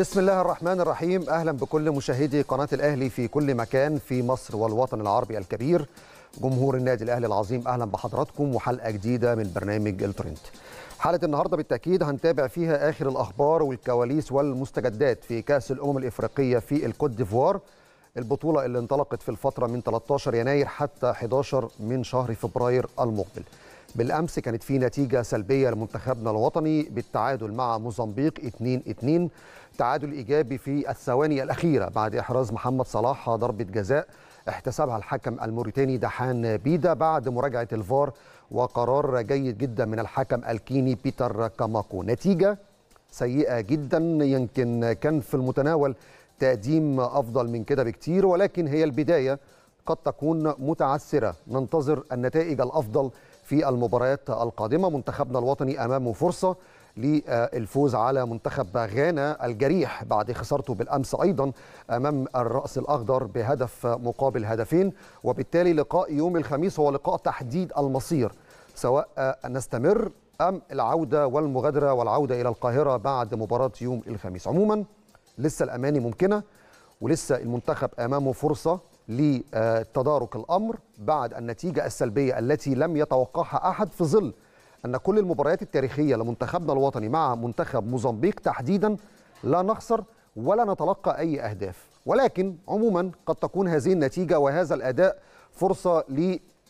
بسم الله الرحمن الرحيم اهلا بكل مشاهدي قناه الاهلي في كل مكان في مصر والوطن العربي الكبير جمهور النادي الاهلي العظيم اهلا بحضراتكم وحلقه جديده من برنامج الترند حلقه النهارده بالتاكيد هنتابع فيها اخر الاخبار والكواليس والمستجدات في كاس الامم الافريقيه في الكوت ديفوار البطوله اللي انطلقت في الفتره من 13 يناير حتى 11 من شهر فبراير المقبل بالامس كانت في نتيجه سلبيه لمنتخبنا الوطني بالتعادل مع موزمبيق 2-2 تعادل ايجابي في الثواني الاخيره بعد احراز محمد صلاح ضربه جزاء احتسبها الحكم الموريتاني دحان بيدا بعد مراجعه الفار وقرار جيد جدا من الحكم الكيني بيتر كاماكو نتيجه سيئه جدا يمكن كان في المتناول تقديم افضل من كده بكتير ولكن هي البدايه قد تكون متعسره ننتظر النتائج الافضل في المباريات القادمة منتخبنا الوطني أمامه فرصة للفوز على منتخب غانا الجريح بعد خسارته بالامس ايضا امام الراس الاخضر بهدف مقابل هدفين وبالتالي لقاء يوم الخميس هو لقاء تحديد المصير سواء نستمر ام العوده والمغادره والعوده الى القاهره بعد مباراه يوم الخميس عموما لسه الاماني ممكنه ولسه المنتخب امامه فرصه لتدارك الامر بعد النتيجه السلبيه التي لم يتوقعها احد في ظل ان كل المباريات التاريخيه لمنتخبنا الوطني مع منتخب موزمبيق تحديدا لا نخسر ولا نتلقى اي اهداف ولكن عموما قد تكون هذه النتيجه وهذا الاداء فرصه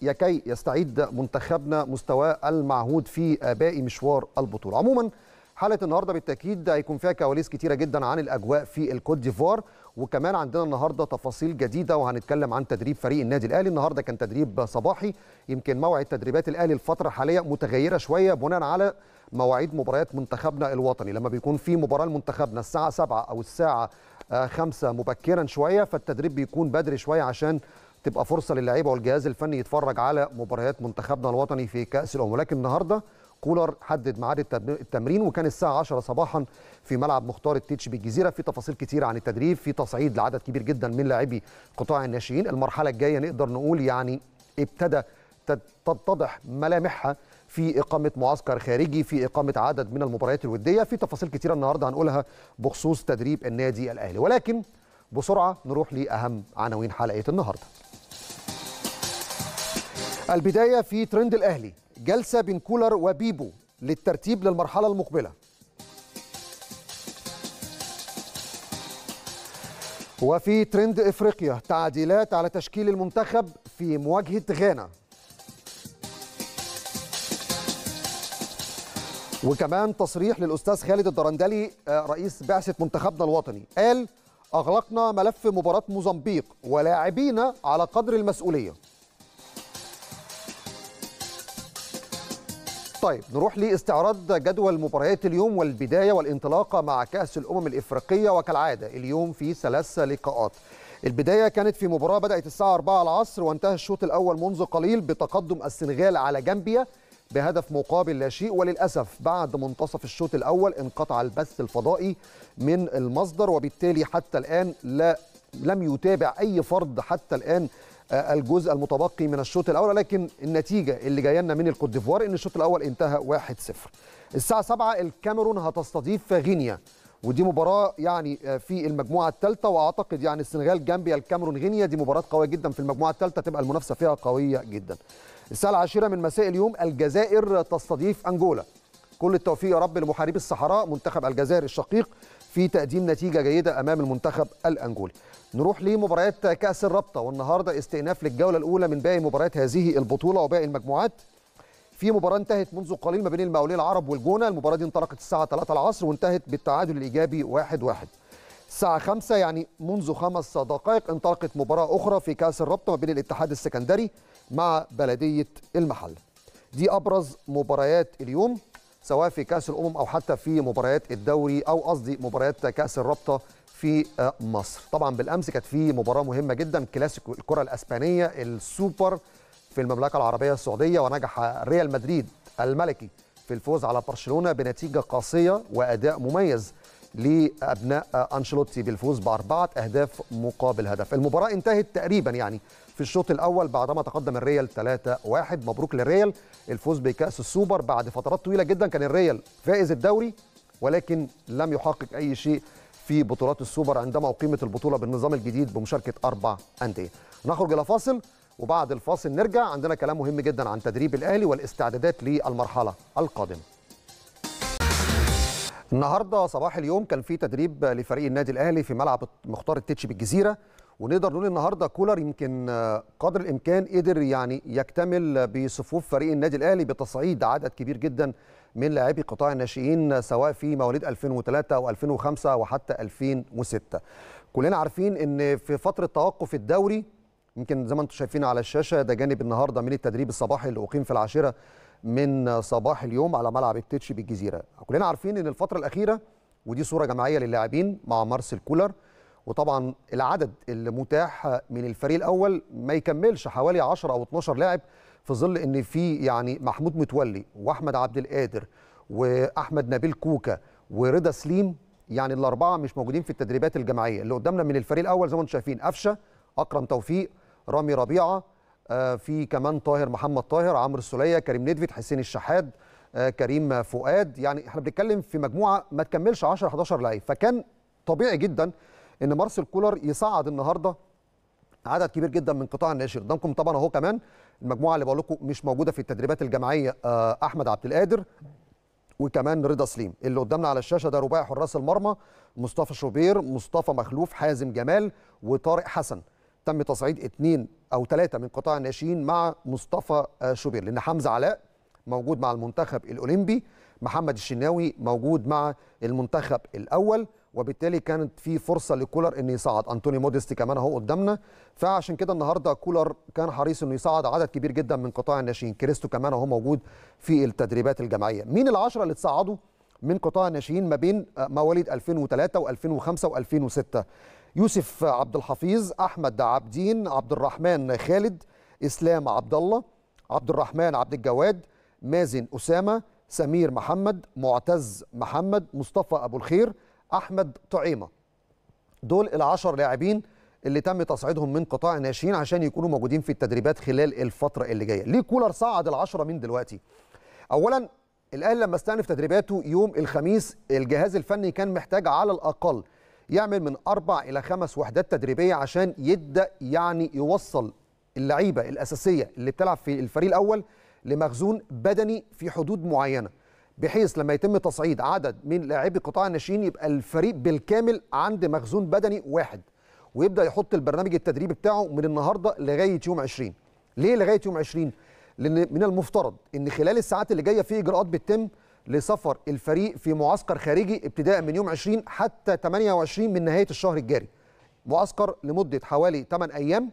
لكي يستعيد منتخبنا مستواه المعهود في باقي مشوار البطوله عموما حلقه النهارده بالتاكيد هيكون فيها كواليس كتيره جدا عن الاجواء في الكوت ديفوار وكمان عندنا النهارده تفاصيل جديده وهنتكلم عن تدريب فريق النادي الاهلي النهارده كان تدريب صباحي يمكن موعد تدريبات الاهلي الفتره الحاليه متغيره شويه بناء على مواعيد مباريات منتخبنا الوطني لما بيكون في مباراه لمنتخبنا الساعه 7 او الساعه 5 آه، مبكرا شويه فالتدريب بيكون بدري شويه عشان تبقى فرصه للعيبه والجهاز الفني يتفرج على مباريات منتخبنا الوطني في كاس الامم ولكن النهارده كولر حدد ميعاد التمرين وكان الساعه 10 صباحا في ملعب مختار التيتش بالجزيره في تفاصيل كتيره عن التدريب في تصعيد لعدد كبير جدا من لاعبي قطاع الناشئين المرحله الجايه نقدر نقول يعني ابتدى تتضح ملامحها في إقامة معسكر خارجي في إقامة عدد من المباريات الودية في تفاصيل كتيرة النهاردة هنقولها بخصوص تدريب النادي الأهلي ولكن بسرعة نروح لأهم عناوين حلقة النهاردة البداية في ترند الأهلي جلسة بين كولر وبيبو للترتيب للمرحلة المقبلة وفي ترند افريقيا تعديلات على تشكيل المنتخب في مواجهه غانا وكمان تصريح للاستاذ خالد الدرندلي آه، رئيس بعثه منتخبنا الوطني قال اغلقنا ملف مباراه موزمبيق ولاعبينا على قدر المسؤوليه طيب نروح لاستعراض جدول مباريات اليوم والبداية والانطلاقة مع كأس الأمم الإفريقية وكالعادة اليوم في ثلاث لقاءات البداية كانت في مباراة بدأت الساعة 4 العصر وانتهى الشوط الأول منذ قليل بتقدم السنغال على جامبيا بهدف مقابل لا شيء وللأسف بعد منتصف الشوط الأول انقطع البث الفضائي من المصدر وبالتالي حتى الآن لا لم يتابع أي فرد حتى الآن آه، الجزء المتبقي من الشوط الاول لكن النتيجه اللي جايه لنا من الكوت ديفوار ان الشوط الاول انتهى 1-0 الساعه 7 الكاميرون هتستضيف غينيا ودي مباراه يعني آه، في المجموعه الثالثه واعتقد يعني السنغال جامبيا الكاميرون غينيا دي مباراه قويه جدا في المجموعه الثالثه تبقى المنافسه فيها قويه جدا الساعه العاشره من مساء اليوم الجزائر تستضيف انجولا كل التوفيق يا رب لمحاربي الصحراء منتخب الجزائر الشقيق في تقديم نتيجه جيده امام المنتخب الانجولي نروح لمباريات كاس الرابطه والنهارده استئناف للجوله الاولى من باقي مباريات هذه البطوله وباقي المجموعات في مباراه انتهت منذ قليل ما بين المقاولين العرب والجونه المباراه دي انطلقت الساعه 3 العصر وانتهت بالتعادل الايجابي 1-1 واحد واحد. الساعه 5 يعني منذ خمس دقائق انطلقت مباراه اخرى في كاس الرابطه ما بين الاتحاد السكندري مع بلديه المحل. دي ابرز مباريات اليوم سواء في كاس الامم او حتى في مباريات الدوري او قصدي مباريات كاس الرابطه في آه، مصر طبعا بالامس كانت في مباراه مهمه جدا كلاسيكو الكره الاسبانيه السوبر في المملكه العربيه السعوديه ونجح ريال مدريد الملكي في الفوز على برشلونه بنتيجه قاسيه واداء مميز لابناء آه، انشيلوتي بالفوز باربعه اهداف مقابل هدف المباراه انتهت تقريبا يعني في الشوط الاول بعدما تقدم الريال 3-1 مبروك للريال الفوز بكاس السوبر بعد فترات طويله جدا كان الريال فائز الدوري ولكن لم يحقق اي شيء في بطولات السوبر عندما اقيمت البطوله بالنظام الجديد بمشاركه اربع انديه نخرج الى فاصل وبعد الفاصل نرجع عندنا كلام مهم جدا عن تدريب الاهلي والاستعدادات للمرحله القادمه النهارده صباح اليوم كان في تدريب لفريق النادي الاهلي في ملعب مختار التتش بالجزيره ونقدر نقول النهارده كولر يمكن قدر الامكان قدر يعني يكتمل بصفوف فريق النادي الاهلي بتصعيد عدد كبير جدا من لاعبي قطاع الناشئين سواء في مواليد 2003 و2005 وحتى 2006 كلنا عارفين ان في فتره توقف الدوري يمكن زي ما انتم شايفين على الشاشه ده جانب النهارده من التدريب الصباحي اللي اقيم في العاشره من صباح اليوم على ملعب التتش بالجزيره كلنا عارفين ان الفتره الاخيره ودي صوره جماعيه للاعبين مع مارسيل كولر وطبعا العدد المتاح من الفريق الاول ما يكملش حوالي 10 او 12 لاعب في ظل ان في يعني محمود متولي واحمد عبد القادر واحمد نبيل كوكا ورضا سليم يعني الاربعه مش موجودين في التدريبات الجماعيه اللي قدامنا من الفريق الاول زي ما انتم شايفين قفشه اكرم توفيق رامي ربيعه آه، في كمان طاهر محمد طاهر عمرو السوليه كريم ندفت حسين الشحاد آه، كريم فؤاد يعني احنا بنتكلم في مجموعه ما تكملش 10 11 لعيب فكان طبيعي جدا ان مارسيل كولر يصعد النهارده عدد كبير جدا من قطاع الناشئ قدامكم طبعا اهو كمان المجموعه اللي بقول لكم مش موجوده في التدريبات الجماعيه آه، احمد عبد القادر وكمان رضا سليم اللي قدامنا على الشاشه ده رباعي حراس المرمى مصطفى شوبير مصطفى مخلوف حازم جمال وطارق حسن تم تصعيد اثنين او ثلاثه من قطاع الناشئين مع مصطفى آه، شوبير لان حمزه علاء موجود مع المنتخب الاولمبي محمد الشناوي موجود مع المنتخب الاول وبالتالي كانت في فرصه لكولر انه يصعد انطوني موديستي كمان اهو قدامنا فعشان كده النهارده كولر كان حريص انه يصعد عدد كبير جدا من قطاع الناشئين كريستو كمان اهو موجود في التدريبات الجماعيه مين العشره اللي تصعدوا من قطاع الناشئين ما بين آه، مواليد 2003 و2005 و2006 يوسف عبد الحفيظ احمد عابدين عبد الرحمن خالد اسلام عبد الله عبد الرحمن عبد الجواد مازن اسامه سمير محمد معتز محمد مصطفى ابو الخير احمد طعيمه دول العشر لاعبين اللي تم تصعيدهم من قطاع الناشئين عشان يكونوا موجودين في التدريبات خلال الفتره اللي جايه ليه كولر صعد العشرة من دلوقتي اولا الاهلي لما استأنف تدريباته يوم الخميس الجهاز الفني كان محتاج على الاقل يعمل من اربع الى خمس وحدات تدريبيه عشان يبدا يعني يوصل اللعيبه الاساسيه اللي بتلعب في الفريق الاول لمخزون بدني في حدود معينه بحيث لما يتم تصعيد عدد من لاعبي قطاع الناشئين يبقى الفريق بالكامل عند مخزون بدني واحد ويبدا يحط البرنامج التدريبي بتاعه من النهارده لغايه يوم 20 ليه لغايه يوم 20 لان من المفترض ان خلال الساعات اللي جايه في اجراءات بتتم لسفر الفريق في معسكر خارجي ابتداء من يوم 20 حتى 28 من نهايه الشهر الجاري. معسكر لمده حوالي 8 ايام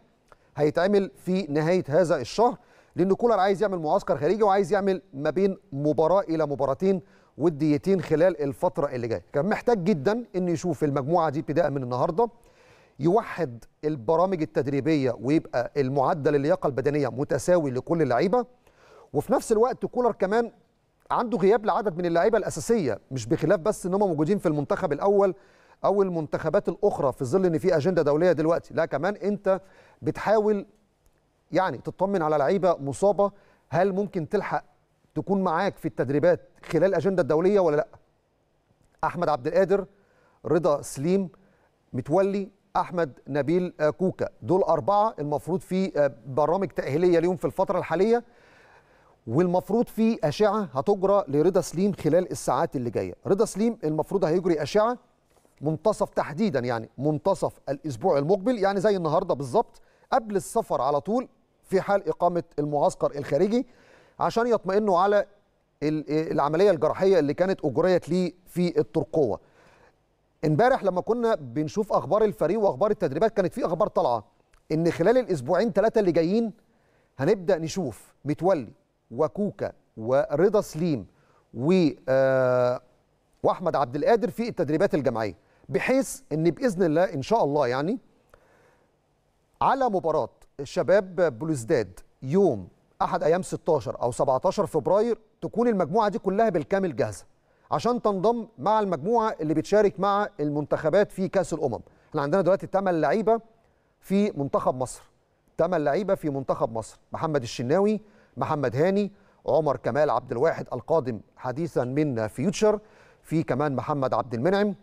هيتعمل في نهايه هذا الشهر لان كولر عايز يعمل معسكر خارجي وعايز يعمل ما بين مباراه الى مباراتين وديتين خلال الفتره اللي جايه. كان محتاج جدا ان يشوف المجموعه دي ابتداء من النهارده يوحد البرامج التدريبيه ويبقى المعدل اللياقه البدنيه متساوي لكل اللعيبه وفي نفس الوقت كولر كمان عنده غياب لعدد من اللعيبه الاساسيه مش بخلاف بس ان هم موجودين في المنتخب الاول او المنتخبات الاخرى في ظل ان في اجنده دوليه دلوقتي لا كمان انت بتحاول يعني تطمن على لعيبه مصابه هل ممكن تلحق تكون معاك في التدريبات خلال الاجنده الدوليه ولا لا احمد عبد القادر رضا سليم متولي احمد نبيل آه، كوكا دول اربعه المفروض في آه، برامج تاهيليه ليهم في الفتره الحاليه والمفروض في اشعه هتجرى لرضا سليم خلال الساعات اللي جايه رضا سليم المفروض هيجري اشعه منتصف تحديدا يعني منتصف الاسبوع المقبل يعني زي النهارده بالظبط قبل السفر على طول في حال اقامه المعسكر الخارجي عشان يطمئنوا على العمليه الجراحيه اللي كانت اجريت ليه في الترقوه امبارح لما كنا بنشوف اخبار الفريق واخبار التدريبات كانت في اخبار طالعه ان خلال الاسبوعين ثلاثه اللي جايين هنبدا نشوف متولي وكوكا ورضا سليم و آه، واحمد عبد القادر في التدريبات الجماعيه بحيث ان باذن الله ان شاء الله يعني على مباراه شباب بلوزداد يوم احد ايام 16 او 17 فبراير تكون المجموعه دي كلها بالكامل جاهزه عشان تنضم مع المجموعه اللي بتشارك مع المنتخبات في كاس الامم احنا عندنا دلوقتي 8 لعيبه في منتخب مصر 8 لعيبه في منتخب مصر محمد الشناوي محمد هاني عمر كمال عبد الواحد القادم حديثا من فيوتشر في كمان محمد عبد المنعم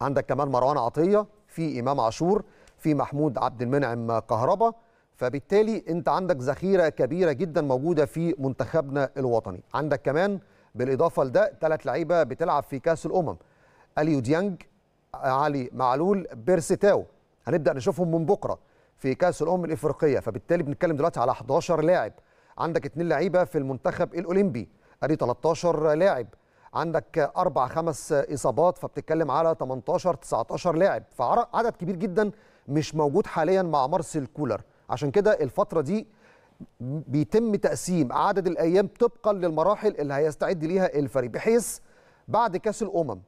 عندك كمان مروان عطيه في امام عاشور في محمود عبد المنعم كهربا فبالتالي انت عندك ذخيره كبيره جدا موجوده في منتخبنا الوطني عندك كمان بالاضافه لده ثلاث لعيبه بتلعب في كاس الامم اليو ديانج علي معلول بيرسيتاو هنبدا نشوفهم من بكره في كاس الامم الافريقيه فبالتالي بنتكلم دلوقتي على 11 لاعب عندك اتنين لعيبه في المنتخب الاولمبي ادي 13 لاعب عندك اربع خمس اصابات فبتتكلم على 18 19 لاعب فعدد كبير جدا مش موجود حاليا مع مارسيل كولر عشان كده الفتره دي بيتم تقسيم عدد الايام طبقا للمراحل اللي هيستعد ليها الفريق بحيث بعد كاس الامم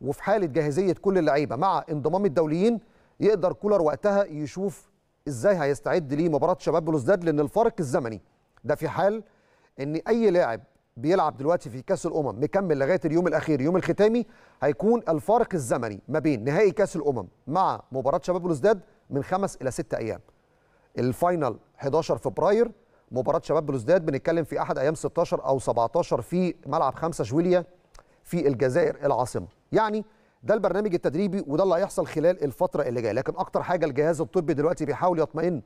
وفي حاله جاهزيه كل اللعيبه مع انضمام الدوليين يقدر كولر وقتها يشوف ازاي هيستعد لمباراه شباب بلوزداد لان الفارق الزمني ده في حال ان اي لاعب بيلعب دلوقتي في كاس الامم مكمل لغايه اليوم الاخير يوم الختامي هيكون الفارق الزمني ما بين نهائي كاس الامم مع مباراه شباب بلوزداد من خمس الى ست ايام الفاينل 11 فبراير مباراه شباب بلوزداد بنتكلم في احد ايام 16 او 17 في ملعب 5 جويليا في الجزائر العاصمه يعني ده البرنامج التدريبي وده اللي هيحصل خلال الفتره اللي جايه لكن اكتر حاجه الجهاز الطبي دلوقتي بيحاول يطمئن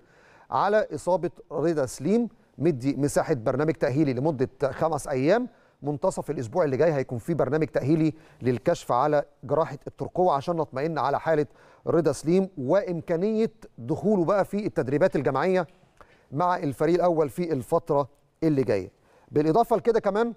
على اصابه رضا سليم مدي مساحه برنامج تاهيلي لمده خمس ايام منتصف الاسبوع اللي جاي هيكون في برنامج تاهيلي للكشف على جراحه الترقوه عشان نطمئن على حاله رضا سليم وامكانيه دخوله بقى في التدريبات الجماعيه مع الفريق الاول في الفتره اللي جايه بالاضافه لكده كمان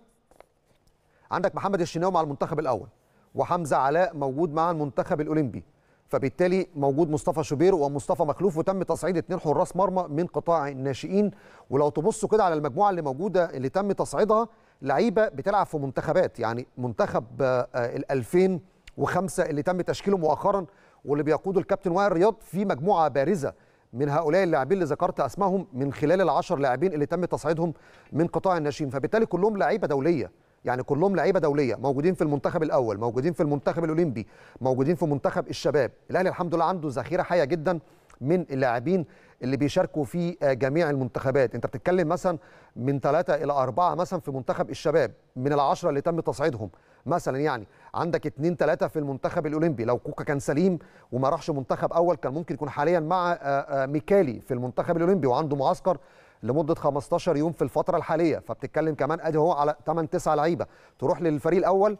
عندك محمد الشناوي مع المنتخب الاول وحمزه علاء موجود مع المنتخب الاولمبي فبالتالي موجود مصطفى شوبير ومصطفى مخلوف وتم تصعيد اثنين حراس مرمى من قطاع الناشئين ولو تبصوا كده على المجموعه اللي موجوده اللي تم تصعيدها لعيبه بتلعب في منتخبات يعني منتخب آه، ال 2005 اللي تم تشكيله مؤخرا واللي بيقوده الكابتن وائل رياض في مجموعه بارزه من هؤلاء اللاعبين اللي ذكرت اسمائهم من خلال العشر لاعبين اللي تم تصعيدهم من قطاع الناشئين فبالتالي كلهم لعيبه دوليه يعني كلهم لعيبه دوليه موجودين في المنتخب الاول موجودين في المنتخب الاولمبي موجودين في منتخب الشباب الاهلي الحمد لله عنده ذخيره حيه جدا من اللاعبين اللي بيشاركوا في آه، جميع المنتخبات انت بتتكلم مثلا من ثلاثة الى أربعة مثلا في منتخب الشباب من العشرة اللي تم تصعيدهم مثلا يعني عندك اتنين ثلاثة في المنتخب الأولمبي لو كوكا كان سليم وما راحش منتخب أول كان ممكن يكون حاليا مع آه، آه، ميكالي في المنتخب الأولمبي وعنده معسكر لمده 15 يوم في الفتره الحاليه فبتتكلم كمان ادي هو على 8 9 لعيبه تروح للفريق الاول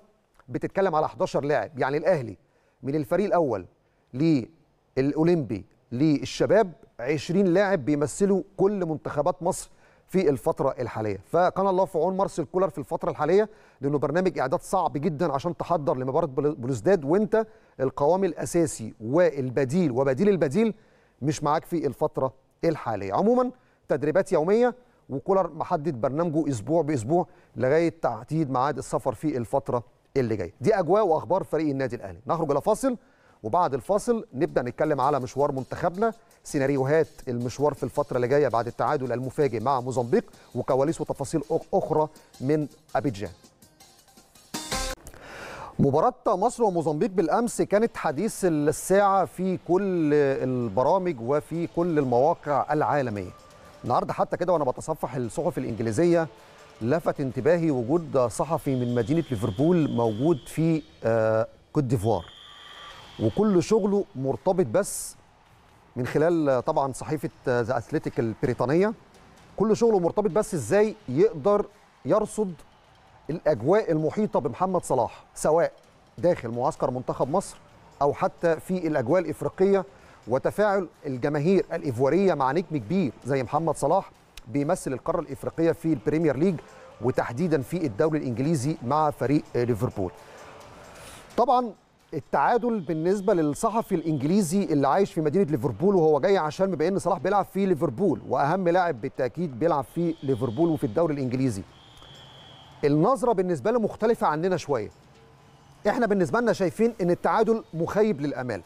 بتتكلم على 11 لاعب يعني الاهلي من الفريق الاول للاولمبي للشباب 20 لاعب بيمثلوا كل منتخبات مصر في الفترة الحالية فكان الله في عون مارسيل كولر في الفترة الحالية لأنه برنامج إعداد صعب جدا عشان تحضر لمباراة بلوزداد وأنت القوام الأساسي والبديل وبديل البديل مش معاك في الفترة الحالية عموما تدريبات يوميه وكولر محدد برنامجه اسبوع باسبوع لغايه تعديد ميعاد السفر في الفتره اللي جايه دي اجواء واخبار فريق النادي الاهلي نخرج الى فاصل وبعد الفاصل نبدا نتكلم على مشوار منتخبنا سيناريوهات المشوار في الفتره اللي جايه بعد التعادل المفاجئ مع موزمبيق وكواليس وتفاصيل اخرى من ابيجان مباراة مصر وموزمبيق بالأمس كانت حديث الساعة في كل البرامج وفي كل المواقع العالمية النهارده حتى كده وانا بتصفح الصحف الانجليزيه لفت انتباهي وجود صحفي من مدينه ليفربول موجود في آه، كوت ديفوار وكل شغله مرتبط بس من خلال طبعا صحيفه ذا آه، اثليتيك البريطانيه كل شغله مرتبط بس ازاي يقدر يرصد الاجواء المحيطه بمحمد صلاح سواء داخل معسكر منتخب مصر او حتى في الاجواء الافريقيه وتفاعل الجماهير الايفواريه مع نجم كبير زي محمد صلاح بيمثل القاره الافريقيه في البريمير ليج وتحديدا في الدوري الانجليزي مع فريق ليفربول. طبعا التعادل بالنسبه للصحفي الانجليزي اللي عايش في مدينه ليفربول وهو جاي عشان بما إن صلاح بيلعب في ليفربول واهم لاعب بالتاكيد بيلعب في ليفربول وفي الدوري الانجليزي. النظره بالنسبه له مختلفه عننا شويه. احنا بالنسبه لنا شايفين ان التعادل مخيب للامال.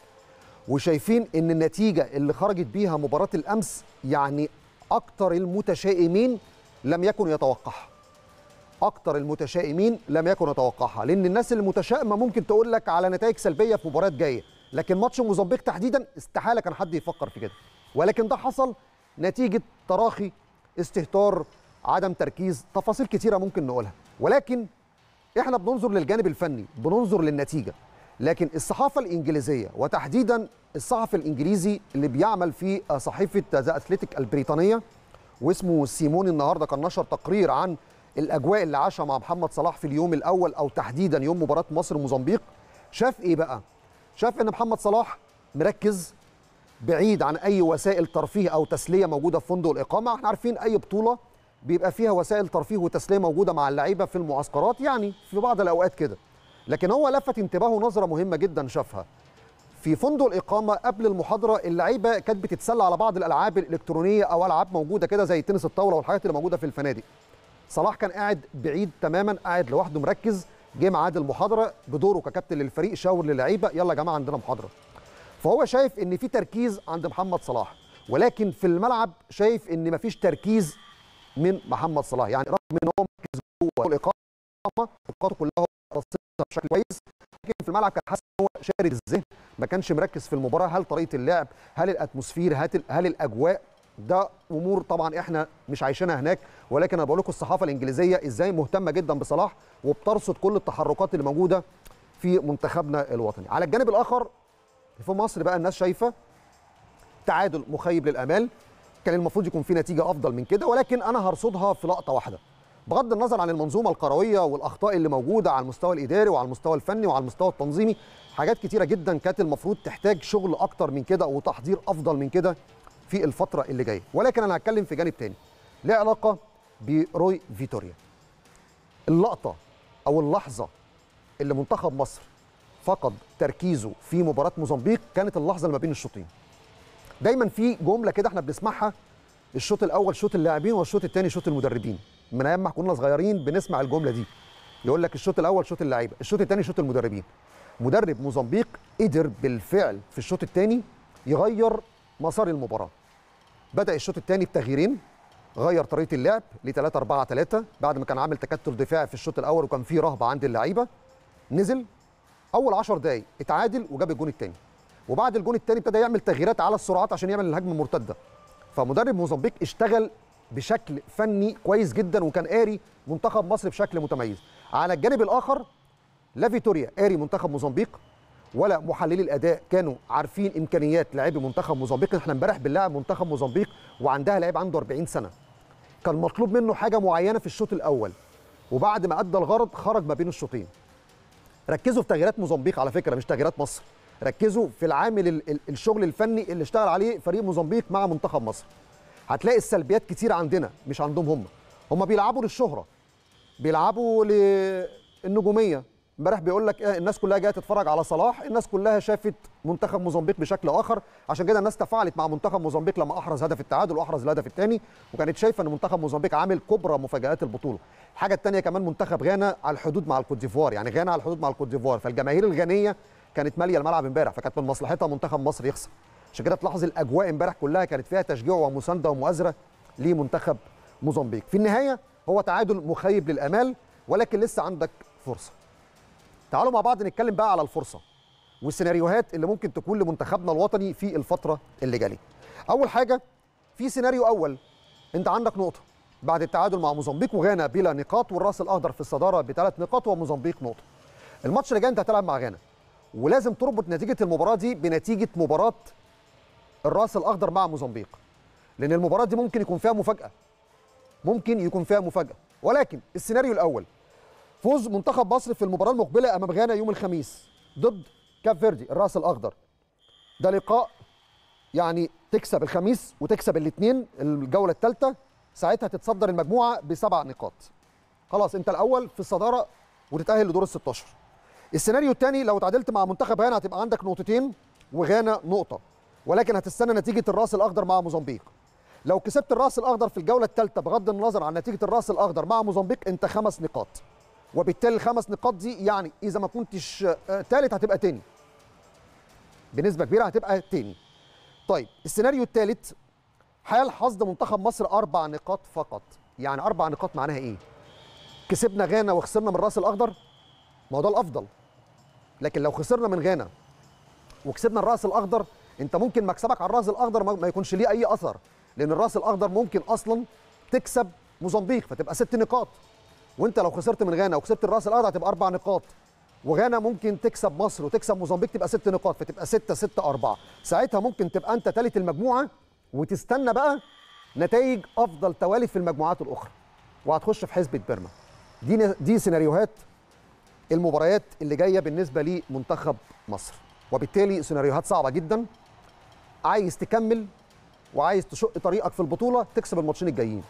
وشايفين ان النتيجه اللي خرجت بيها مباراه الامس يعني اكتر المتشائمين لم يكن يتوقعها اكتر المتشائمين لم يكن يتوقعها لان الناس المتشائمه ممكن تقول لك على نتائج سلبيه في مباريات جايه لكن ماتش موزمبيق تحديدا استحاله كان حد يفكر في كده ولكن ده حصل نتيجه تراخي استهتار عدم تركيز تفاصيل كتيره ممكن نقولها ولكن احنا بننظر للجانب الفني بننظر للنتيجه لكن الصحافه الانجليزيه وتحديدا الصحفي الانجليزي اللي بيعمل في صحيفه ذا اثليتيك البريطانيه واسمه سيمون النهارده كان نشر تقرير عن الاجواء اللي عاشها مع محمد صلاح في اليوم الاول او تحديدا يوم مباراه مصر وموزمبيق شاف ايه بقى شاف ان محمد صلاح مركز بعيد عن اي وسائل ترفيه او تسليه موجوده في فندق الاقامه احنا عارفين اي بطوله بيبقى فيها وسائل ترفيه وتسليه موجوده مع اللعيبه في المعسكرات يعني في بعض الاوقات كده لكن هو لفت انتباهه نظره مهمه جدا شافها في فندق الاقامه قبل المحاضره اللعيبه كانت بتتسلى على بعض الالعاب الالكترونيه او العاب موجوده كده زي تنس الطاوله والحاجات اللي موجوده في الفنادق صلاح كان قاعد بعيد تماما قاعد لوحده مركز جه ميعاد المحاضره بدوره ككابتن للفريق شاور للعيبه يلا يا جماعه عندنا محاضره فهو شايف ان في تركيز عند محمد صلاح ولكن في الملعب شايف ان مفيش تركيز من محمد صلاح يعني رغم ان هو مركز جوه الاقامه نقاطه كلها مصنع بشكل كويس لكن في الملعب كان حاسس ان هو شارد الذهن ما كانش مركز في المباراه هل طريقه اللعب هل الاتموسفير هل الاجواء ده امور طبعا احنا مش عايشينها هناك ولكن انا بقول لكم الصحافه الانجليزيه ازاي مهتمه جدا بصلاح وبترصد كل التحركات اللي موجوده في منتخبنا الوطني على الجانب الاخر في مصر بقى الناس شايفه تعادل مخيب للامال كان المفروض يكون في نتيجه افضل من كده ولكن انا هرصدها في لقطه واحده بغض النظر عن المنظومه القرويه والاخطاء اللي موجوده على المستوى الاداري وعلى المستوى الفني وعلى المستوى التنظيمي حاجات كتيره جدا كانت المفروض تحتاج شغل اكتر من كده وتحضير افضل من كده في الفتره اللي جايه ولكن انا هتكلم في جانب تاني له علاقه بروي فيتوريا اللقطه او اللحظه اللي منتخب مصر فقد تركيزه في مباراه موزمبيق كانت اللحظه اللي ما بين الشوطين دايما في جمله كده احنا بنسمعها الشوط الاول شوط اللاعبين والشوط الثاني شوط المدربين من ايام ما كنا صغيرين بنسمع الجمله دي يقول لك الشوط الاول شوط اللعيبه الشوط الثاني شوط المدربين مدرب موزمبيق قدر بالفعل في الشوط الثاني يغير مسار المباراه بدا الشوط الثاني بتغييرين غير طريقه اللعب ل 3 4 3 بعد ما كان عامل تكتل دفاعي في الشوط الاول وكان فيه رهبه عند اللعيبه نزل اول 10 دقائق اتعادل وجاب الجون الثاني وبعد الجون الثاني ابتدى يعمل تغييرات على السرعات عشان يعمل الهجمه المرتده فمدرب موزمبيق اشتغل بشكل فني كويس جدا وكان قاري منتخب مصر بشكل متميز على الجانب الاخر لا فيتوريا قاري منتخب موزمبيق ولا محللي الاداء كانوا عارفين امكانيات لاعبي منتخب موزمبيق احنا امبارح بنلعب منتخب موزمبيق وعندها لاعب عنده 40 سنه كان مطلوب منه حاجه معينه في الشوط الاول وبعد ما ادى الغرض خرج ما بين الشوطين ركزوا في تغييرات موزمبيق على فكره مش تغييرات مصر ركزوا في العامل الشغل الفني اللي اشتغل عليه فريق موزمبيق مع منتخب مصر هتلاقي السلبيات كتير عندنا مش عندهم هم هم بيلعبوا للشهره بيلعبوا للنجوميه امبارح بيقول لك إيه الناس كلها جايه تتفرج على صلاح الناس كلها شافت منتخب موزمبيق بشكل اخر عشان كده الناس تفاعلت مع منتخب موزمبيق لما احرز هدف التعادل واحرز الهدف الثاني وكانت شايفه ان منتخب موزمبيق عامل كبرى مفاجات البطوله الحاجه الثانيه كمان منتخب غانا على الحدود مع الكوت ديفوار يعني غانا على الحدود مع الكوت ديفوار فالجماهير الغانيه كانت ماليه الملعب امبارح فكانت من مصلحتها منتخب مصر يخسر عشان كده تلاحظ الاجواء امبارح كلها كانت فيها تشجيع ومسانده ومؤازره لمنتخب موزمبيق في النهايه هو تعادل مخيب للامال ولكن لسه عندك فرصه تعالوا مع بعض نتكلم بقى على الفرصه والسيناريوهات اللي ممكن تكون لمنتخبنا الوطني في الفتره اللي جايه اول حاجه في سيناريو اول انت عندك نقطه بعد التعادل مع موزمبيق وغانا بلا نقاط والراس الاخضر في الصداره بثلاث نقاط وموزمبيق نقطه الماتش اللي جاي انت هتلعب مع غانا ولازم تربط نتيجه المباراه دي بنتيجه مباراه الراس الاخضر مع موزمبيق لان المباراه دي ممكن يكون فيها مفاجاه ممكن يكون فيها مفاجاه ولكن السيناريو الاول فوز منتخب مصر في المباراه المقبله امام غانا يوم الخميس ضد كاب فيردي الراس الاخضر ده لقاء يعني تكسب الخميس وتكسب الاثنين الجوله الثالثه ساعتها تتصدر المجموعه بسبع نقاط خلاص انت الاول في الصداره وتتاهل لدور ال 16 السيناريو الثاني لو تعادلت مع منتخب غانا هتبقى عندك نقطتين وغانا نقطه ولكن هتستنى نتيجه الراس الاخضر مع موزمبيق لو كسبت الراس الاخضر في الجوله الثالثه بغض النظر عن نتيجه الراس الاخضر مع موزمبيق انت خمس نقاط وبالتالي الخمس نقاط دي يعني اذا ما كنتش ثالث آه، هتبقى تاني بنسبه كبيره هتبقى تاني طيب السيناريو الثالث حصد منتخب مصر اربع نقاط فقط يعني اربع نقاط معناها ايه كسبنا غانا وخسرنا من الراس الاخضر ما هو ده الافضل لكن لو خسرنا من غانا وكسبنا الراس الاخضر انت ممكن مكسبك على الراس الاخضر ما يكونش ليه اي اثر لان الراس الاخضر ممكن اصلا تكسب موزمبيق فتبقى ست نقاط وانت لو خسرت من غانا وكسبت الراس الاخضر هتبقى اربع نقاط وغانا ممكن تكسب مصر وتكسب موزمبيق تبقى ست نقاط فتبقى ستة ستة أربعة ساعتها ممكن تبقى انت ثالث المجموعه وتستنى بقى نتائج افضل توالي في المجموعات الاخرى وهتخش في حزبه بيرما دي دي سيناريوهات المباريات اللي جايه بالنسبه لمنتخب مصر وبالتالي سيناريوهات صعبه جدا عايز تكمل وعايز تشق طريقك في البطوله تكسب الماتشين الجايين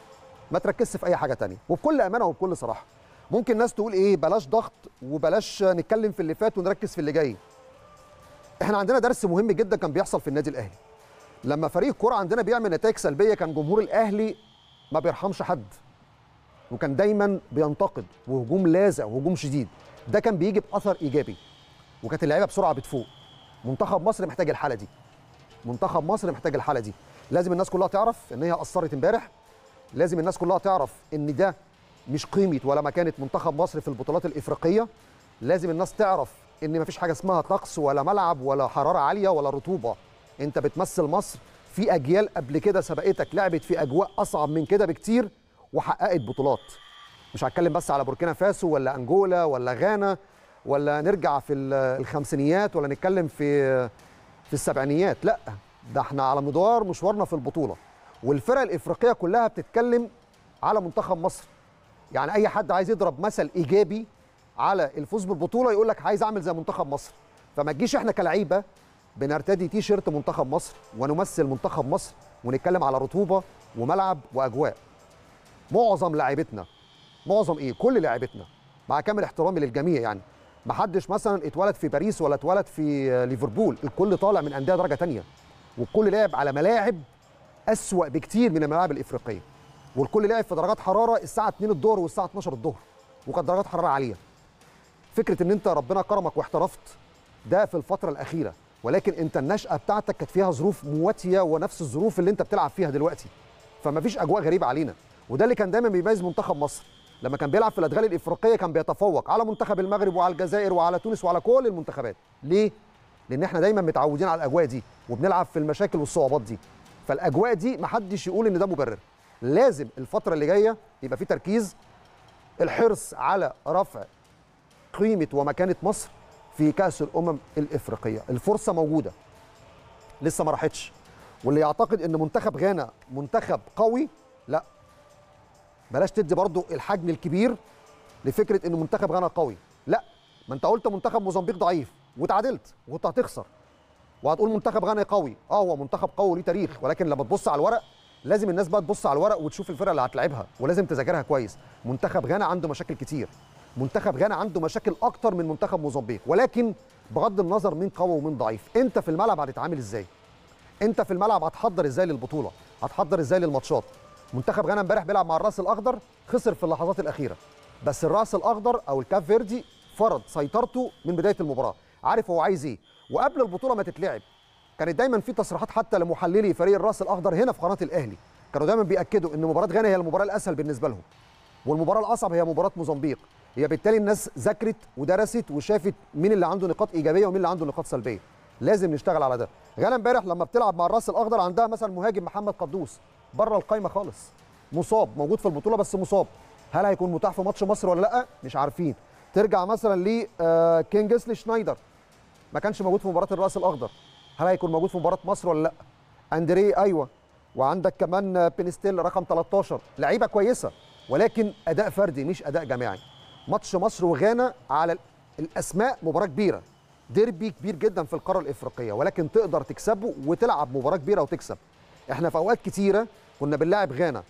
ما تركزش في اي حاجه تانية وبكل امانه وبكل صراحه ممكن الناس تقول ايه بلاش ضغط وبلاش نتكلم في اللي فات ونركز في اللي جاي احنا عندنا درس مهم جدا كان بيحصل في النادي الاهلي لما فريق الكوره عندنا بيعمل نتائج سلبيه كان جمهور الاهلي ما بيرحمش حد وكان دايما بينتقد وهجوم لاذع وهجوم شديد ده كان بيجي باثر ايجابي وكانت اللعيبه بسرعه بتفوق منتخب مصر محتاج الحاله دي منتخب مصر محتاج الحاله دي لازم الناس كلها تعرف ان هي قصرت امبارح لازم الناس كلها تعرف ان ده مش قيمه ولا مكانه منتخب مصر في البطولات الافريقيه لازم الناس تعرف ان مفيش حاجه اسمها طقس ولا ملعب ولا حراره عاليه ولا رطوبه انت بتمثل مصر في اجيال قبل كده سبقتك لعبت في اجواء اصعب من كده بكتير وحققت بطولات مش هتكلم بس على بوركينا فاسو ولا انجولا ولا غانا ولا نرجع في الخمسينيات ولا نتكلم في في السبعينيات لا ده احنا على مدار مشوارنا في البطوله والفرق الافريقيه كلها بتتكلم على منتخب مصر يعني اي حد عايز يضرب مثل ايجابي على الفوز بالبطوله يقول لك عايز اعمل زي منتخب مصر فما تجيش احنا كلعيبه بنرتدي تي شيرت منتخب مصر ونمثل منتخب مصر ونتكلم على رطوبه وملعب واجواء معظم لاعبتنا معظم ايه كل لاعبتنا مع كامل احترامي للجميع يعني محدش مثلا اتولد في باريس ولا اتولد في ليفربول الكل طالع من انديه درجه تانية والكل لعب على ملاعب اسوا بكتير من الملاعب الافريقيه والكل لعب في درجات حراره الساعه 2 الظهر والساعه 12 الظهر وكانت درجات حراره عاليه فكره ان انت ربنا كرمك واحترفت ده في الفتره الاخيره ولكن انت النشاه بتاعتك كانت فيها ظروف مواتيه ونفس الظروف اللي انت بتلعب فيها دلوقتي فمفيش اجواء غريبه علينا وده اللي كان دايما بيميز منتخب مصر لما كان بيلعب في الادغال الافريقيه كان بيتفوق على منتخب المغرب وعلى الجزائر وعلى تونس وعلى كل المنتخبات ليه لان احنا دايما متعودين على الاجواء دي وبنلعب في المشاكل والصعوبات دي فالاجواء دي محدش يقول ان ده مبرر لازم الفتره اللي جايه يبقى في تركيز الحرص على رفع قيمه ومكانه مصر في كاس الامم الافريقيه الفرصه موجوده لسه ما راحتش واللي يعتقد ان منتخب غانا منتخب قوي بلاش تدي برضو الحجم الكبير لفكره ان منتخب غانا قوي لا ما انت قلت منتخب موزمبيق ضعيف وتعادلت وانت هتخسر وهتقول منتخب غانا قوي اه هو منتخب قوي ليه تاريخ ولكن لما تبص على الورق لازم الناس بقى تبص على الورق وتشوف الفرقه اللي هتلعبها ولازم تذاكرها كويس منتخب غانا عنده مشاكل كتير منتخب غانا عنده مشاكل اكتر من منتخب موزمبيق ولكن بغض النظر مين قوي ومين ضعيف انت في الملعب هتتعامل ازاي انت في الملعب هتحضر ازاي للبطوله هتحضر ازاي للماتشات منتخب غانا امبارح بيلعب مع الراس الاخضر خسر في اللحظات الاخيره بس الراس الاخضر او الكاف فيردي فرض سيطرته من بدايه المباراه عارف هو عايز ايه وقبل البطوله ما تتلعب كانت دايما في تصريحات حتى لمحللي فريق الراس الاخضر هنا في قناه الاهلي كانوا دايما بياكدوا ان مباراه غانا هي المباراه الاسهل بالنسبه لهم والمباراه الاصعب هي مباراه موزمبيق هي بالتالي الناس ذاكرت ودرست وشافت مين اللي عنده نقاط ايجابيه ومين اللي عنده نقاط سلبيه لازم نشتغل على ده غانا امبارح لما بتلعب مع الراس الاخضر عندها مثلا مهاجم محمد قدوس بره القايمه خالص مصاب موجود في البطوله بس مصاب هل هيكون متاح في ماتش مصر ولا لا مش عارفين ترجع مثلا ل آه، كينجسلي شنايدر ما كانش موجود في مباراه الراس الاخضر هل هيكون موجود في مباراه مصر ولا لا اندريه ايوه وعندك كمان بينستيل رقم 13 لعيبه كويسه ولكن اداء فردي مش اداء جماعي ماتش مصر وغانا على الاسماء مباراه كبيره ديربي كبير جدا في القاره الافريقيه ولكن تقدر تكسبه وتلعب مباراه كبيره وتكسب احنا في اوقات كتيره كنا بنلاعب غانا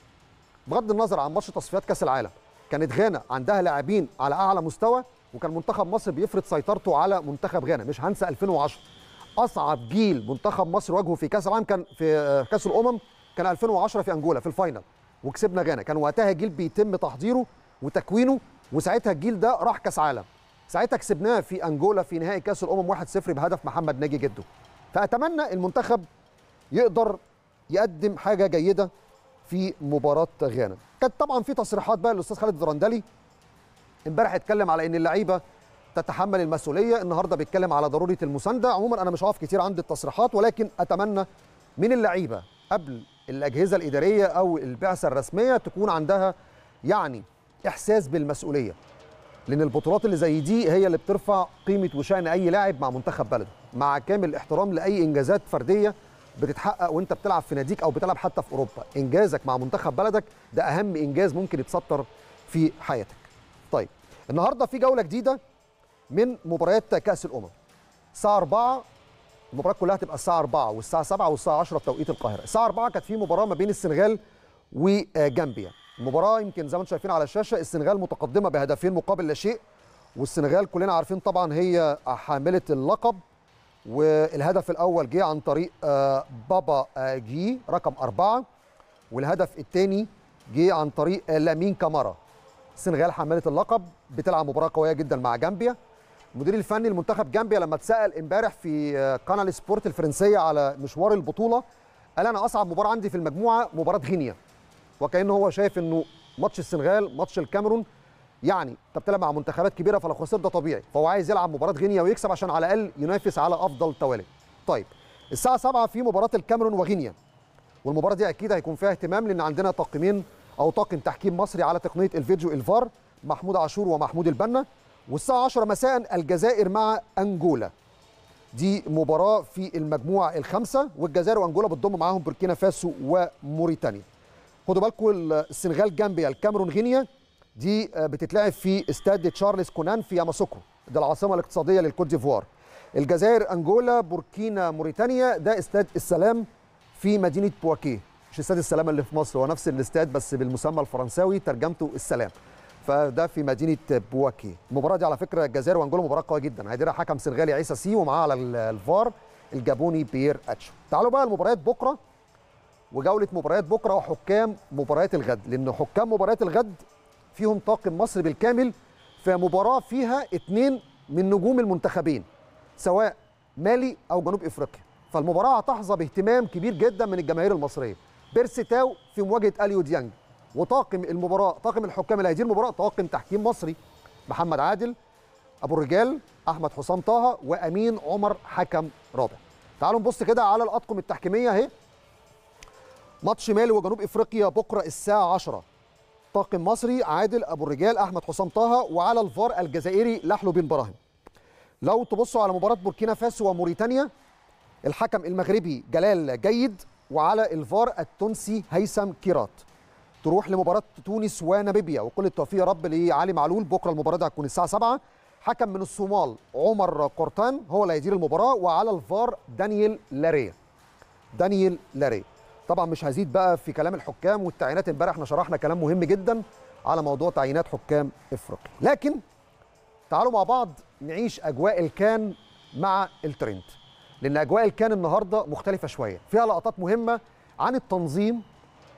بغض النظر عن ماتش تصفيات كاس العالم كانت غانا عندها لاعبين على اعلى مستوى وكان منتخب مصر بيفرض سيطرته على منتخب غانا مش هنسى 2010 اصعب جيل منتخب مصر واجهه في كاس العالم كان في آه، كاس الامم كان 2010 في انجولا في الفاينل وكسبنا غانا كان وقتها جيل بيتم تحضيره وتكوينه وساعتها الجيل ده راح كاس عالم ساعتها كسبناه في انجولا في نهائي كاس الامم 1-0 بهدف محمد ناجي جده فاتمنى المنتخب يقدر يقدم حاجه جيده في مباراه غانا كانت طبعا في تصريحات بقى للاستاذ خالد الدرندلي امبارح اتكلم على ان اللعيبه تتحمل المسؤوليه النهارده بيتكلم على ضروره المسانده عموما انا مش هقف كتير عند التصريحات ولكن اتمنى من اللعيبه قبل الاجهزه الاداريه او البعثه الرسميه تكون عندها يعني احساس بالمسؤوليه لان البطولات اللي زي دي هي اللي بترفع قيمه وشان اي لاعب مع منتخب بلده مع كامل الاحترام لاي انجازات فرديه بتتحقق وانت بتلعب في ناديك او بتلعب حتى في اوروبا انجازك مع منتخب بلدك ده اهم انجاز ممكن يتسطر في حياتك طيب النهارده في جوله جديده من مباريات كاس الامم الساعه 4 المباراه كلها هتبقى الساعه 4 والساعه 7 والساعه 10 بتوقيت القاهره الساعه 4 كانت في مباراه ما بين السنغال وجامبيا المباراه يمكن زي ما انتم شايفين على الشاشه السنغال متقدمه بهدفين مقابل لا شيء والسنغال كلنا عارفين طبعا هي حامله اللقب والهدف الاول جه عن طريق آه، بابا آه، جي رقم أربعة والهدف الثاني جه عن طريق آه، لامين كامارا السنغال حملت اللقب بتلعب مباراه قويه جدا مع جامبيا المدير الفني لمنتخب جامبيا لما اتسال امبارح في قناه سبورت الفرنسيه على مشوار البطوله قال انا اصعب مباراه عندي في المجموعه مباراه غينيا وكانه هو شايف انه ماتش السنغال ماتش الكاميرون يعني انت بتلعب مع منتخبات كبيره فلو خسرت ده طبيعي فهو عايز يلعب مباراه غينيا ويكسب عشان على الاقل ينافس على افضل توالي طيب الساعه 7 في مباراه الكاميرون وغينيا والمباراه دي اكيد هيكون فيها اهتمام لان عندنا طاقمين او طاقم تحكيم مصري على تقنيه الفيديو الفار محمود عاشور ومحمود البنا والساعه 10 مساء الجزائر مع انجولا دي مباراه في المجموعه الخامسه والجزائر وانجولا بتضم معاهم بوركينا فاسو وموريتانيا خدوا بالكم السنغال جامبيا الكاميرون غينيا دي آه، بتتلعب في استاد تشارلز كونان في ياماسوكو ده العاصمه الاقتصاديه للكوت ديفوار الجزائر انجولا بوركينا موريتانيا ده استاد السلام في مدينه بواكيه مش استاد السلام اللي في مصر هو نفس الاستاد بس بالمسمى الفرنساوي ترجمته السلام فده في مدينه بواكي المباراه دي على فكره الجزائر وانجولا مباراه قويه جدا هيديرها حكم سنغالي عيسى سي ومعاه على الفار الجابوني بيير اتشو تعالوا بقى لمباريات بكره وجوله مباريات بكره وحكام مباريات الغد لان حكام مباريات الغد فيهم طاقم مصر بالكامل في مباراه فيها اثنين من نجوم المنتخبين سواء مالي او جنوب افريقيا فالمباراه هتحظى باهتمام كبير جدا من الجماهير المصريه بيرسي تاو في مواجهه اليو ديانج وطاقم المباراه طاقم الحكام اللي هيدير المباراه طاقم تحكيم مصري محمد عادل ابو الرجال احمد حسام طه وامين عمر حكم رابع تعالوا نبص كده على الاطقم التحكيميه اهي ماتش مالي وجنوب افريقيا بكره الساعه 10 طاقم مصري عادل ابو الرجال احمد حسام طه وعلى الفار الجزائري لحلو بن براهيم لو تبصوا على مباراه بوركينا فاسو وموريتانيا الحكم المغربي جلال جيد وعلى الفار التونسي هيثم كيرات تروح لمباراه تونس وناميبيا وكل التوفيق يا رب لعلي معلول بكره المباراه دي هتكون الساعه 7 حكم من الصومال عمر قرطان هو اللي هيدير المباراه وعلى الفار دانيال لاريه دانيال لاريه طبعا مش هزيد بقى في كلام الحكام والتعيينات امبارح احنا شرحنا كلام مهم جدا على موضوع تعيينات حكام افريقيا لكن تعالوا مع بعض نعيش اجواء الكان مع الترند لان اجواء الكان النهارده مختلفه شويه فيها لقطات مهمه عن التنظيم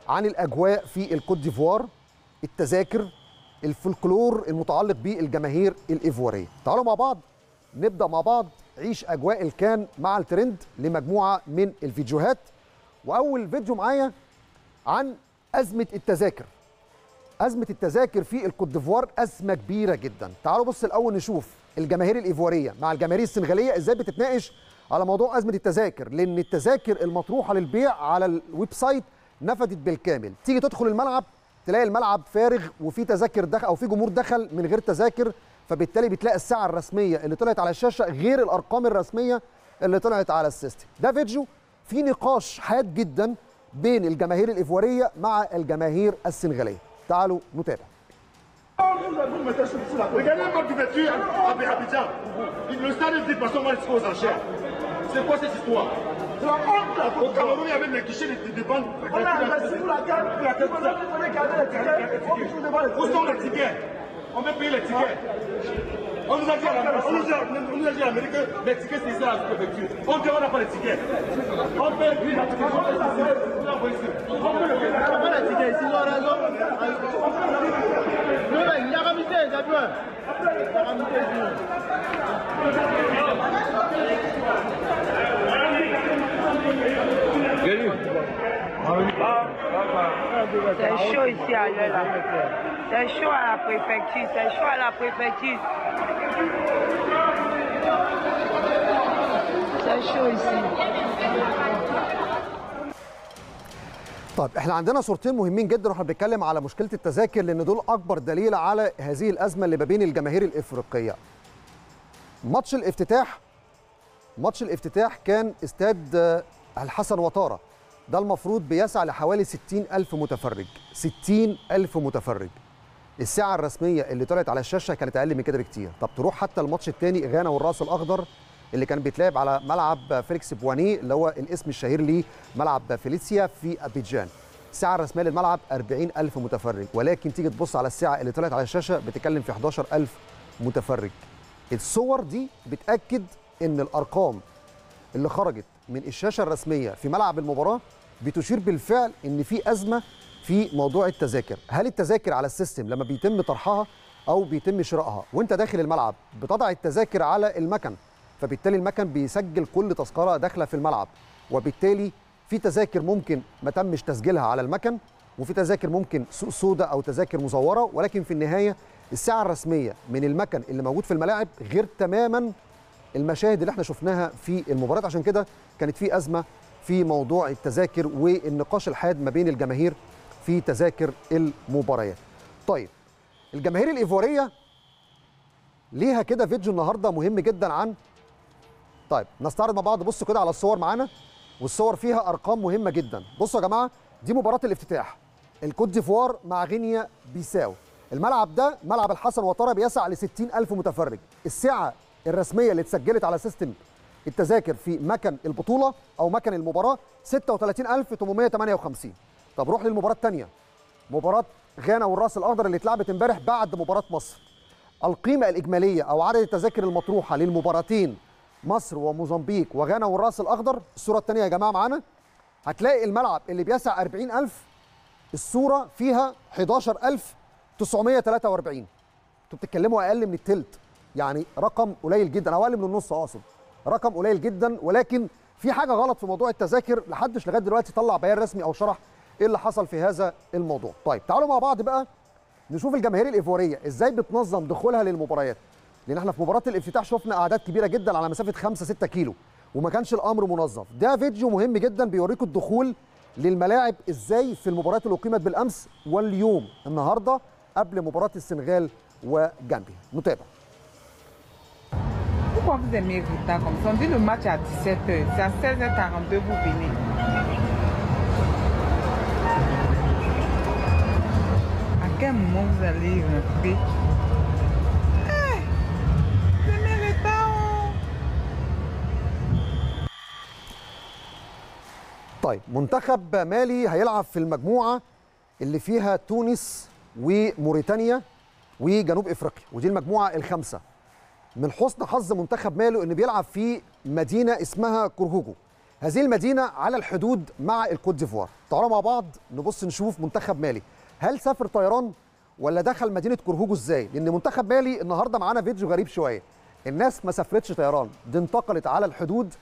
عن الاجواء في الكوت ديفوار التذاكر الفولكلور المتعلق بالجماهير الايفواريه تعالوا مع بعض نبدا مع بعض عيش اجواء الكان مع الترند لمجموعه من الفيديوهات واول فيديو معايا عن ازمه التذاكر ازمه التذاكر في الكوت ديفوار ازمه كبيره جدا تعالوا بص الاول نشوف الجماهير الايفواريه مع الجماهير السنغاليه ازاي بتتناقش على موضوع ازمه التذاكر لان التذاكر المطروحه للبيع على الويب سايت نفدت بالكامل تيجي تدخل الملعب تلاقي الملعب فارغ وفي تذاكر دخل او في جمهور دخل من غير تذاكر فبالتالي بتلاقي الساعه الرسميه اللي طلعت على الشاشه غير الارقام الرسميه اللي طلعت على السيستم ده فيديو في نقاش حاد جدا بين الجماهير الإفورية مع الجماهير السنغالية تعالوا نتابع On veut payer les tickets. On nous a dit à l'Amérique, les tickets, c'est ici à la préfecture. On dit, on n'a pas les tickets. On fait lui, la ticket, on fait ça, on l'envoie ici. On fait le on fait les tickets ici, on a raison. Non, mais il y a ramité, t'as vu Il y a ramité, ah, ah, ah. c'est chaud ici à l'heure là. C'est chaud à la préfecture, c'est chaud à la préfecture. C'est chaud ici. طيب احنا عندنا صورتين مهمين جدا واحنا بنتكلم على مشكله التذاكر لان دول اكبر دليل على هذه الازمه اللي ما بين الجماهير الافريقيه. ماتش الافتتاح ماتش الافتتاح كان استاد الحسن وطاره ده المفروض بيسع لحوالي 60 ألف متفرج 60 ألف متفرج الساعه الرسميه اللي طلعت على الشاشه كانت اقل من كده بكتير طب تروح حتى الماتش الثاني غانا والراس الاخضر اللي كان بيتلعب على ملعب فيليكس بواني اللي هو الاسم الشهير ليه ملعب فيليسيا في ابيجان الساعه الرسميه للملعب 40000 متفرج ولكن تيجي تبص على الساعه اللي طلعت على الشاشه بتتكلم في 11000 متفرج الصور دي بتاكد ان الارقام اللي خرجت من الشاشه الرسميه في ملعب المباراه بتشير بالفعل ان في ازمه في موضوع التذاكر هل التذاكر على السيستم لما بيتم طرحها او بيتم شرائها وانت داخل الملعب بتضع التذاكر على المكن فبالتالي المكن بيسجل كل تذكره داخله في الملعب وبالتالي في تذاكر ممكن ما تمش تسجيلها على المكن وفي تذاكر ممكن سوق سوداء او تذاكر مزوره ولكن في النهايه الساعه الرسميه من المكن اللي موجود في الملاعب غير تماما المشاهد اللي احنا شفناها في المباراه عشان كده كانت في ازمه في موضوع التذاكر والنقاش الحاد ما بين الجماهير في تذاكر المباريات طيب الجماهير الايفواريه ليها كده فيديو النهارده مهم جدا عن طيب نستعرض مع بعض بصوا كده على الصور معانا والصور فيها ارقام مهمه جدا بصوا يا جماعه دي مباراه الافتتاح الكوت ديفوار مع غينيا بيساو الملعب ده ملعب الحسن وطرب بيسع ل 60000 متفرج السعه الرسميه اللي اتسجلت على سيستم التذاكر في مكن البطوله او مكن المباراه 36858 طب روح للمباراه الثانيه مباراه غانا والراس الاخضر اللي اتلعبت امبارح بعد مباراه مصر القيمه الاجماليه او عدد التذاكر المطروحه للمباراتين مصر وموزمبيق وغانا والراس الاخضر الصوره الثانيه يا جماعه معانا هتلاقي الملعب اللي بيسع 40000 الصوره فيها 11943 انتوا بتتكلموا اقل من الثلث يعني رقم قليل جدا او اقل من النص اقصد رقم قليل جدا ولكن في حاجه غلط في موضوع التذاكر لحدش لغايه دلوقتي طلع بيان رسمي او شرح ايه اللي حصل في هذا الموضوع طيب تعالوا مع بعض بقى نشوف الجماهير الايفواريه ازاي بتنظم دخولها للمباريات لان احنا في مباراه الافتتاح شفنا اعداد كبيره جدا على مسافه 5 6 كيلو وما كانش الامر منظم ده فيديو مهم جدا بيوريكم الدخول للملاعب ازاي في المباريات اللي اقيمت بالامس واليوم النهارده قبل مباراه السنغال وجامبيا نتابع Vous aimez vous tant comme ça. On dit le match à 17h. C'est à 16h42 vous venez. Ficamos ali na frente. طيب منتخب مالي هيلعب في المجموعه اللي فيها تونس وموريتانيا وجنوب افريقيا ودي المجموعه الخامسه من حسن حظ منتخب مالي انه بيلعب في مدينه اسمها كورهوجو هذه المدينه على الحدود مع الكوت ديفوار تعالوا مع بعض نبص نشوف منتخب مالي هل سافر طيران ولا دخل مدينه كرهوجو ازاي لان منتخب مالي النهارده معانا فيديو غريب شويه الناس ما سافرتش طيران دي انتقلت على الحدود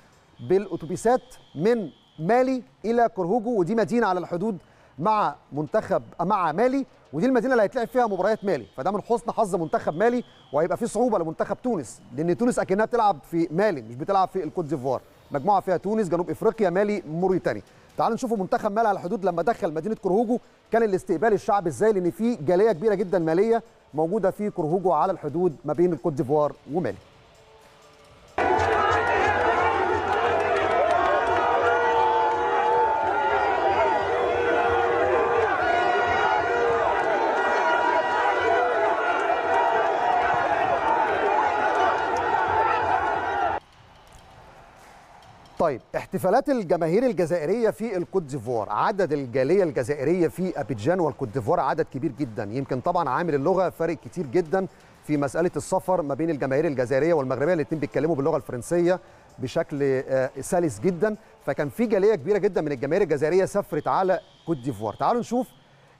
بالاتوبيسات من مالي الى كرهوجو ودي مدينه على الحدود مع منتخب مع مالي ودي المدينه اللي هيتلعب فيها مباريات مالي فده من حسن حظ منتخب مالي وهيبقى فيه صعوبه لمنتخب تونس لان تونس اكنها بتلعب في مالي مش بتلعب في الكوت ديفوار مجموعه فيها تونس جنوب افريقيا مالي موريتانيا تعالوا نشوفوا منتخب مال على الحدود لما دخل مدينه كرهوجو كان الاستقبال الشعب ازاي لان في جاليه كبيره جدا ماليه موجوده في كرهوجو على الحدود ما بين الكوت ديفوار ومالي طيب احتفالات الجماهير الجزائريه في الكوت ديفوار عدد الجاليه الجزائريه في ابيجان والكوت ديفوار عدد كبير جدا يمكن طبعا عامل اللغه فارق كتير جدا في مساله السفر ما بين الجماهير الجزائريه والمغربيه الاثنين بيتكلموا باللغه الفرنسيه بشكل آه، سلس جدا فكان في جاليه كبيره جدا من الجماهير الجزائريه سافرت على كوت ديفوار تعالوا نشوف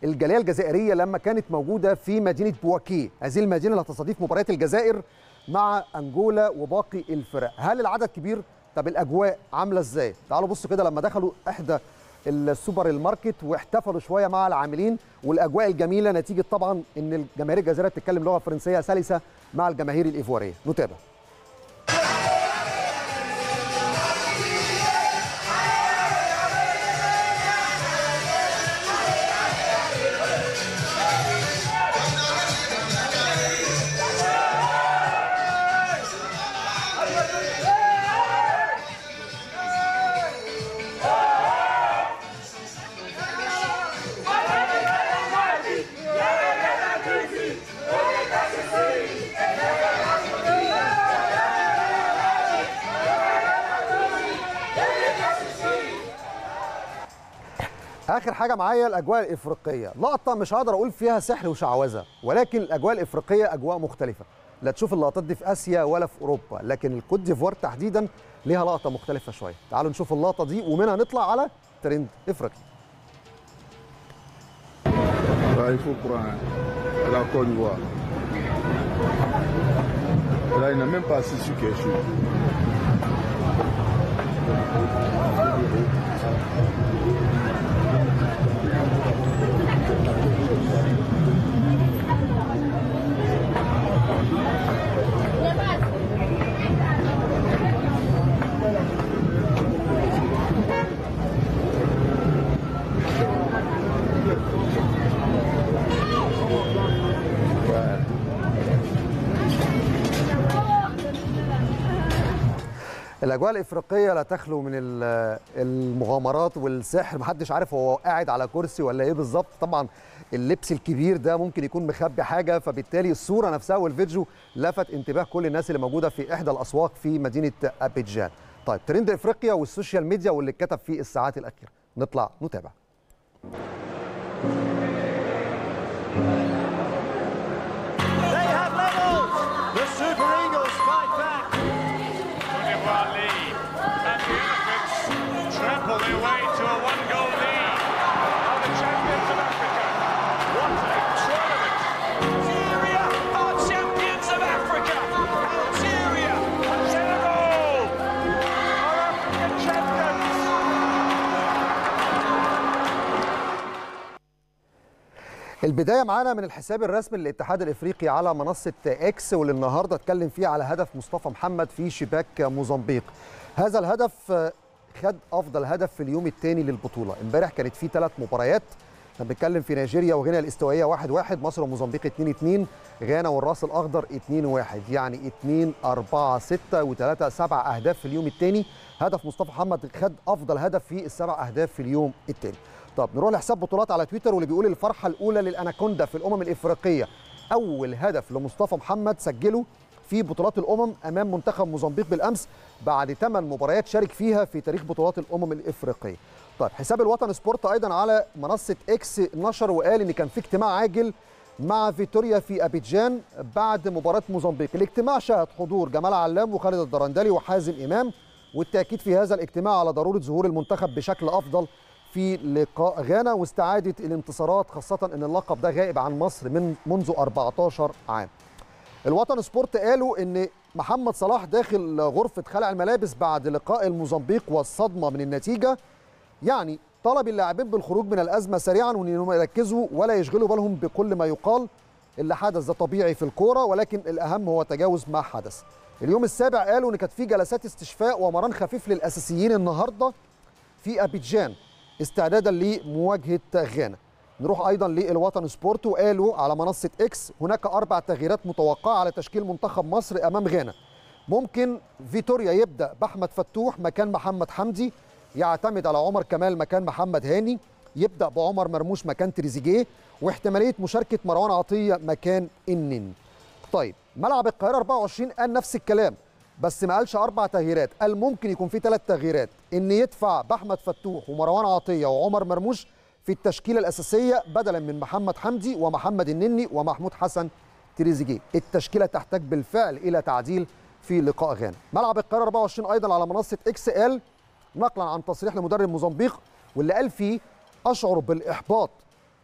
الجاليه الجزائريه لما كانت موجوده في مدينه بواكي هذه المدينه اللي هتستضيف مباريات الجزائر مع انجولا وباقي الفرق هل العدد كبير طب الاجواء عامله ازاي تعالوا بصوا كده لما دخلوا احدى السوبر الماركت واحتفلوا شويه مع العاملين والاجواء الجميله نتيجه طبعا ان الجماهير الجزائريه بتتكلم لغه فرنسيه سلسه مع الجماهير الايفواريه نتابع اخر حاجه معايا الاجواء الافريقيه لقطه مش هقدر اقول فيها سحر وشعوذه ولكن الاجواء الافريقيه اجواء مختلفه لا تشوف اللقطات دي في اسيا ولا في اوروبا لكن الكوت ديفوار تحديدا ليها لقطه مختلفه شويه تعالوا نشوف اللقطه دي ومنها نطلع على ترند افريقي Là, il n'a même pas assis sur quelque chose. الاجواء الافريقيه لا تخلو من المغامرات والسحر محدش عارف هو قاعد على كرسي ولا ايه بالظبط طبعا اللبس الكبير ده ممكن يكون مخبي حاجه فبالتالي الصوره نفسها والفيديو لفت انتباه كل الناس اللي موجوده في احدى الاسواق في مدينه ابيجان طيب ترند افريقيا والسوشيال ميديا واللي اتكتب فيه الساعات الاخيره نطلع نتابع البدايه معانا من الحساب الرسمي للاتحاد الافريقي على منصه اكس واللي النهارده اتكلم فيه على هدف مصطفى محمد في شباك موزمبيق هذا الهدف خد افضل هدف في اليوم الثاني للبطوله امبارح كانت فيه ثلاث مباريات احنا بنتكلم في نيجيريا وغينيا الاستوائيه 1 1 مصر وموزمبيق 2 2 غانا والراس الاخضر 2 1 يعني 2 4 6 و3 7 اهداف في اليوم الثاني هدف مصطفى محمد خد افضل هدف في السبع اهداف في اليوم الثاني طب نروح لحساب بطولات على تويتر واللي بيقول الفرحه الاولى للاناكوندا في الامم الافريقيه اول هدف لمصطفى محمد سجله في بطولات الامم امام منتخب موزمبيق بالامس بعد 8 مباريات شارك فيها في تاريخ بطولات الامم الافريقيه طيب حساب الوطن سبورت ايضا على منصه اكس نشر وقال ان كان في اجتماع عاجل مع فيتوريا في ابيجان بعد مباراه موزمبيق الاجتماع شهد حضور جمال علام وخالد الدرندلي وحازم امام والتاكيد في هذا الاجتماع على ضروره ظهور المنتخب بشكل افضل في لقاء غانا واستعاده الانتصارات خاصه ان اللقب ده غائب عن مصر من منذ 14 عام. الوطن سبورت قالوا ان محمد صلاح داخل غرفه خلع الملابس بعد لقاء الموزمبيق والصدمه من النتيجه يعني طلب اللاعبين بالخروج من الازمه سريعا وانهم يركزوا ولا يشغلوا بالهم بكل ما يقال اللي حدث ده طبيعي في الكوره ولكن الاهم هو تجاوز ما حدث. اليوم السابع قالوا ان كانت في جلسات استشفاء ومران خفيف للاساسيين النهارده في ابيجان استعدادا لمواجهه غانا نروح ايضا للوطن سبورت وقالوا على منصه اكس هناك اربع تغييرات متوقعه على تشكيل منتخب مصر امام غانا ممكن فيتوريا يبدا باحمد فتوح مكان محمد حمدي يعتمد على عمر كمال مكان محمد هاني يبدا بعمر مرموش مكان تريزيجيه واحتماليه مشاركه مروان عطيه مكان النن طيب ملعب القاهره 24 قال نفس الكلام بس ما قالش اربع تغييرات قال ممكن يكون في ثلاث تغييرات ان يدفع باحمد فتوح ومروان عطيه وعمر مرموش في التشكيله الاساسيه بدلا من محمد حمدي ومحمد النني ومحمود حسن تريزيجيه التشكيله تحتاج بالفعل الى تعديل في لقاء غانا ملعب القاهره 24 ايضا على منصه اكس ال نقلا عن تصريح لمدرب موزمبيق واللي قال فيه اشعر بالاحباط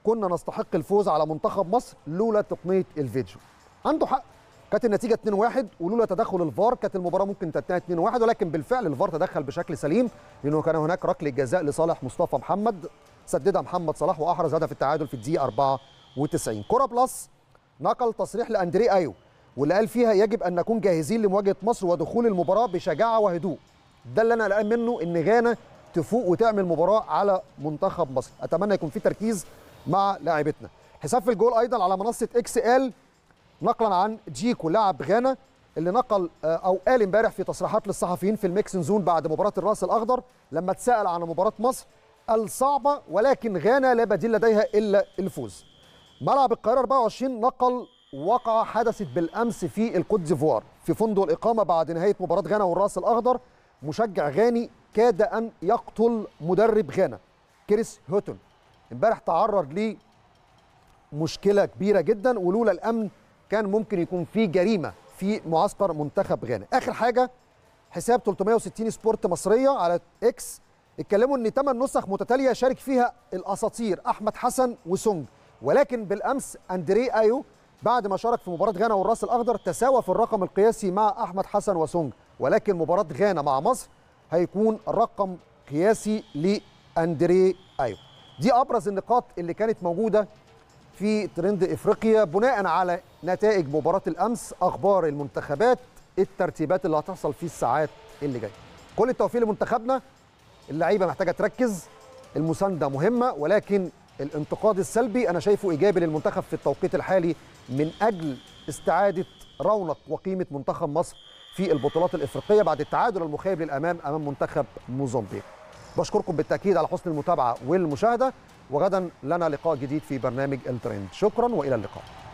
كنا نستحق الفوز على منتخب مصر لولا تقنيه الفيديو عنده حق كانت النتيجه 2-1 ولولا تدخل الفار كانت المباراه ممكن تنتهي 2-1 ولكن بالفعل الفار تدخل بشكل سليم لانه كان هناك ركله جزاء لصالح مصطفى محمد سددها محمد صلاح واحرز هدف التعادل في الدقيقه 94 كره بلس نقل تصريح لاندري ايو واللي قال فيها يجب ان نكون جاهزين لمواجهه مصر ودخول المباراه بشجاعه وهدوء ده اللي انا قلقان منه ان غانا تفوق وتعمل مباراه على منتخب مصر اتمنى يكون في تركيز مع لاعبتنا حساب في الجول ايضا على منصه اكس ال نقلا عن جيكو لاعب غانا اللي نقل آه، او قال امبارح في تصريحات للصحفيين في الميكسن زون بعد مباراه الراس الاخضر لما اتسال عن مباراه مصر قال صعبه ولكن غانا لا بديل لديها الا الفوز. ملعب القاهره 24 نقل وقع حدثت بالامس في الكوت ديفوار في فندق الاقامه بعد نهايه مباراه غانا والراس الاخضر مشجع غاني كاد ان يقتل مدرب غانا كريس هوتون امبارح تعرض لمشكله كبيره جدا ولولا الامن كان ممكن يكون في جريمه في معسكر منتخب غانا اخر حاجه حساب 360 سبورت مصريه على اكس اتكلموا ان 8 نسخ متتاليه شارك فيها الاساطير احمد حسن وسونج ولكن بالامس اندري ايو بعد ما شارك في مباراه غانا والراس الاخضر تساوى في الرقم القياسي مع احمد حسن وسونج ولكن مباراه غانا مع مصر هيكون رقم قياسي لاندري ايو دي ابرز النقاط اللي كانت موجوده في ترند افريقيا بناء على نتائج مباراه الامس اخبار المنتخبات الترتيبات اللي هتحصل في الساعات اللي جايه كل التوفيق لمنتخبنا اللعيبه محتاجه تركز المسانده مهمه ولكن الانتقاد السلبي انا شايفه ايجابي للمنتخب في التوقيت الحالي من اجل استعاده رونق وقيمه منتخب مصر في البطولات الافريقيه بعد التعادل المخيب للامام امام منتخب موزمبيق بشكركم بالتاكيد على حسن المتابعه والمشاهده وغدا لنا لقاء جديد في برنامج الترند شكرا والى اللقاء